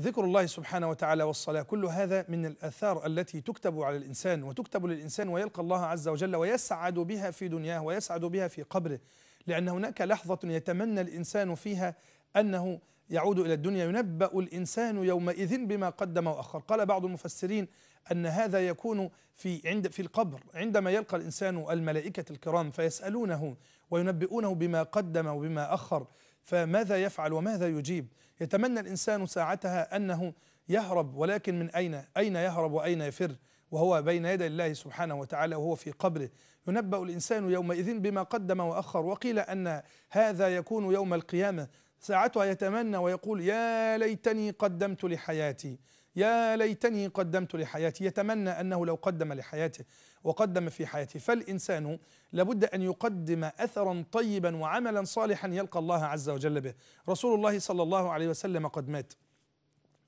ذكر الله سبحانه وتعالى والصلاة كل هذا من الأثار التي تكتب على الإنسان وتكتب للإنسان ويلقى الله عز وجل ويسعد بها في دنياه ويسعد بها في قبره لأن هناك لحظة يتمنى الإنسان فيها أنه يعود إلى الدنيا ينبأ الإنسان يومئذ بما قدم وأخر قال بعض المفسرين أن هذا يكون في عند في القبر عندما يلقى الإنسان الملائكة الكرام فيسألونه وينبئونه بما قدم وبما أخر فماذا يفعل وماذا يجيب يتمنى الإنسان ساعتها أنه يهرب ولكن من أين أين يهرب وأين يفر وهو بين يدي الله سبحانه وتعالى وهو في قبره ينبأ الإنسان يومئذ بما قدم وأخر وقيل أن هذا يكون يوم القيامة ساعتها يتمنى ويقول يا ليتني قدمت لحياتي يا ليتني قدمت لحياتي يتمنى أنه لو قدم لحياته وقدم في حياته فالإنسان لابد أن يقدم أثرا طيبا وعملا صالحا يلقى الله عز وجل به رسول الله صلى الله عليه وسلم قد مات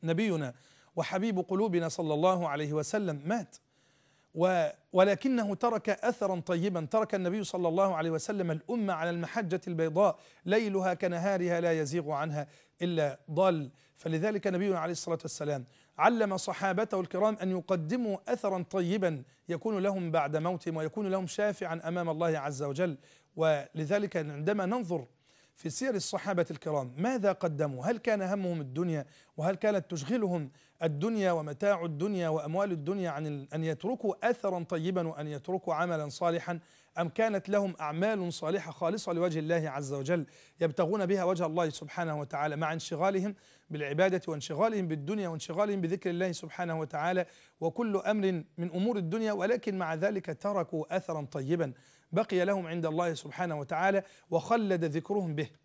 نبينا وحبيب قلوبنا صلى الله عليه وسلم مات ولكنه ترك أثرا طيبا ترك النبي صلى الله عليه وسلم الأمة على المحجة البيضاء ليلها كنهارها لا يزيغ عنها إلا ضال فلذلك نبينا عليه الصلاة والسلام علم صحابته الكرام أن يقدموا أثرا طيبا يكون لهم بعد موتهم ويكون لهم شافعا أمام الله عز وجل ولذلك عندما ننظر في سير الصحابة الكرام ماذا قدموا هل كان همهم الدنيا وهل كانت تشغلهم الدنيا ومتاع الدنيا واموال الدنيا عن ان يتركوا اثرا طيبا وان يتركوا عملا صالحا ام كانت لهم اعمال صالحه خالصه لوجه الله عز وجل يبتغون بها وجه الله سبحانه وتعالى مع انشغالهم بالعباده وانشغالهم بالدنيا وانشغالهم بذكر الله سبحانه وتعالى وكل امر من امور الدنيا ولكن مع ذلك تركوا اثرا طيبا بقي لهم عند الله سبحانه وتعالى وخلد ذكرهم به